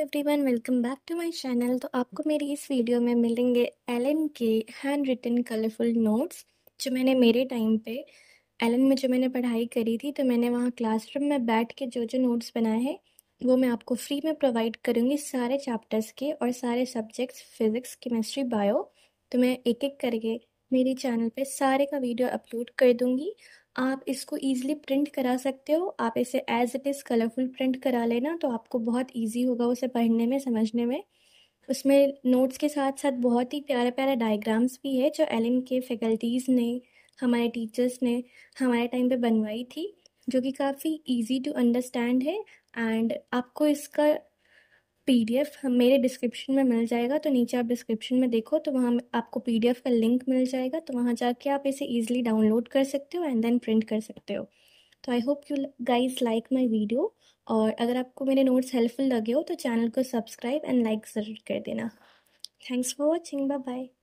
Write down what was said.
everyone welcome back to my channel तो आपको मेरी इस वीडियो में मिलेंगे एलन के हैंड रिटन कलरफुल नोट्स जो मैंने मेरे टाइम पे एलन में जो मैंने पढ़ाई करी थी तो मैंने वहाँ क्लासरूम में बैठ के जो जो नोट्स बनाए हैं वो मैं आपको फ्री में प्रोवाइड करूँगी सारे चैप्टर्स के और सारे सब्जेक्ट्स फिज़िक्स केमिस्ट्री बायो तो मैं एक एक करके मेरे चैनल पे सारे का वीडियो अपलोड कर दूँगी आप इसको ईज़िली प्रिंट करा सकते हो आप इसे as it is colourful print करा लेना तो आपको बहुत ईजी होगा उसे पढ़ने में समझने में उसमें नोट्स के साथ साथ बहुत ही प्यारे प्यारे डायग्राम्स भी है जो एल के फैकल्टीज़ ने हमारे टीचर्स ने हमारे टाइम पे बनवाई थी जो कि काफ़ी इजी टू अंडरस्टैंड है एंड आपको इसका पीडीएफ मेरे डिस्क्रिप्शन में मिल जाएगा तो नीचे आप डिस्क्रिप्शन में देखो तो वहाँ आपको पीडीएफ का लिंक मिल जाएगा तो वहाँ जाके आप इसे ईजिली डाउनलोड कर सकते हो एंड देन प्रिंट कर सकते हो तो I hope you guys like my video और अगर आपको मेरे नोट्स हेल्पफुल लगे हो तो चैनल को सब्सक्राइब एंड लाइक ज़रूर कर देना thanks for watching bye bye